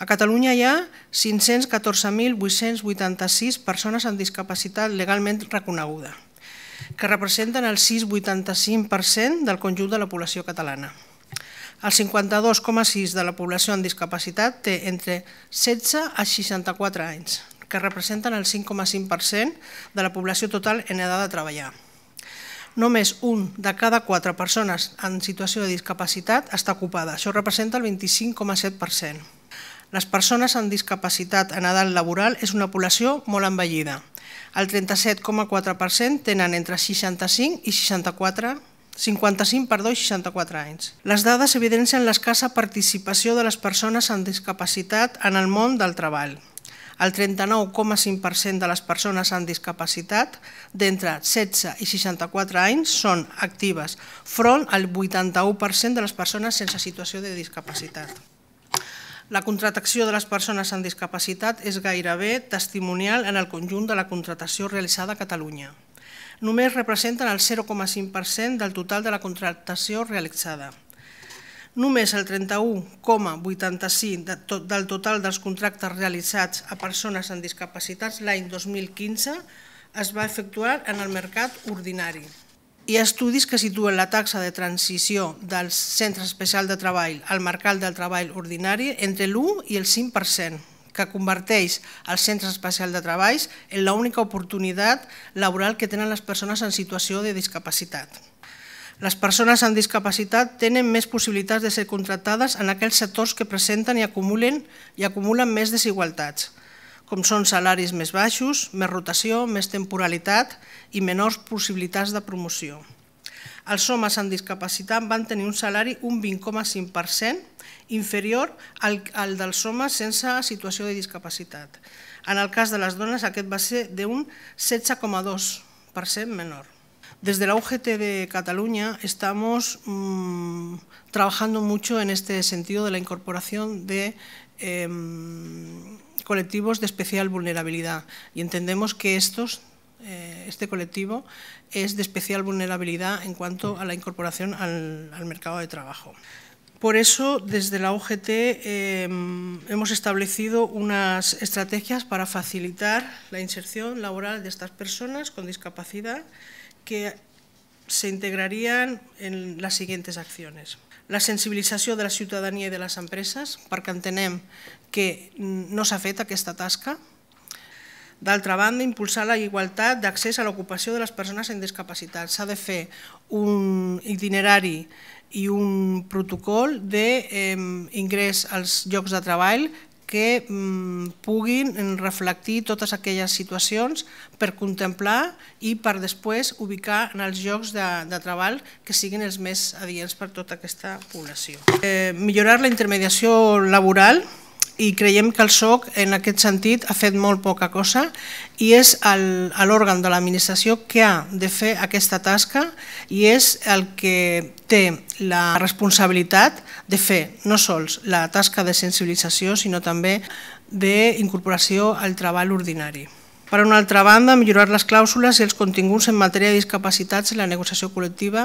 A Catalunya hi ha 514.886 persones amb discapacitat legalment reconeguda, que representen el 6,85% del conjunt de la població catalana. El 52,6% de la població amb discapacitat té entre 16 a 64 anys, que representen el 5,5% de la població total en edat de treballar. Només un de cada quatre persones en situació de discapacitat està ocupada. Això representa el 25,7%. Les persones amb discapacitat en edat laboral és una població molt envellida. El 37,4% tenen entre 65 i 64 55, perdó, 64 anys. Les dades evidencien l'escassa participació de les persones amb discapacitat en el món del treball. El 39,5% de les persones amb discapacitat d'entre 16 i 64 anys són actives, front al 81% de les persones sense situació de discapacitat. La contractació de les persones amb discapacitat és gairebé testimonial en el conjunt de la contractació realitzada a Catalunya. Només representen el 0,5% del total de la contractació realitzada. Només el 31,85% del total dels contractes realitzats a persones amb discapacitats l'any 2015 es va efectuar en el mercat ordinari. Hi ha estudis que situen la taxa de transició dels centres especials de treball al mercat del treball ordinari entre l'1 i el 5%, que converteix els centres especials de treball en l'única oportunitat laboral que tenen les persones en situació de discapacitat. Les persones amb discapacitat tenen més possibilitats de ser contractades en aquells sectors que presenten i acumulen i acumulen més desigualtats, com són salaris més baixos, més rotació, més temporalitat i menors possibilitats de promoció. Els homes amb discapacitat van tenir un salari un 20,5% inferior al, al dels homes sense situació de discapacitat. En el cas de les dones, aquest va ser d'un 16,2% menor. Desde la UGT de Cataluña estamos mmm, trabajando mucho en este sentido de la incorporación de Em, colectivos de especial vulnerabilidad y entendemos que estos, eh, este colectivo es de especial vulnerabilidad en cuanto a la incorporación al, mercado de trabajo. Por eso, desde la UGT em, hemos establecido unas estrategias para facilitar la inserción laboral de estas personas con discapacidad que se integrarían en las siguientes acciones. La sensibilització de la ciutadania i de les empreses, perquè entenem que no s'ha fet aquesta tasca. D'altra banda, impulsar la igualtat d'accés a l'ocupació de les persones amb discapacitat. S'ha de fer un itinerari i un protocol d'ingrés eh, als llocs de treball que mm, puguin reflectir totes aquelles situacions per contemplar i per després ubicar en els llocs de, de treball que siguin els més adients per tota aquesta població. Eh, millorar la intermediació laboral i creiem que el SOC en aquest sentit ha fet molt poca cosa i és l'òrgan de l'administració que ha de fer aquesta tasca i és el que té la responsabilitat de fer no sols la tasca de sensibilització sinó també d'incorporació al treball ordinari. Per una altra banda, millorar les clàusules i els continguts en matèria de discapacitats en la negociació col·lectiva.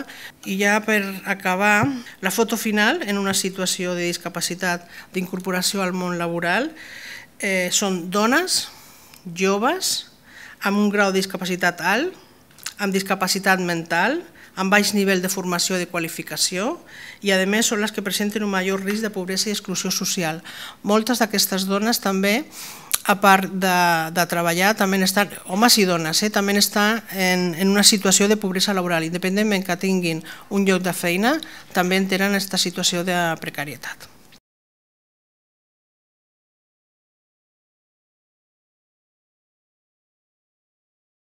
I ja per acabar, la foto final en una situació de discapacitat d'incorporació al món laboral eh, són dones, joves, amb un grau de discapacitat alt, amb discapacitat mental, amb baix nivell de formació i de qualificació i, a més, són les que presenten un major risc de pobresa i exclusió social. Moltes d'aquestes dones també a part de, de treballar, també estan, homes i dones, eh, també estan en, en una situació de pobresa laboral. Independentment que tinguin un lloc de feina, també tenen aquesta situació de precarietat.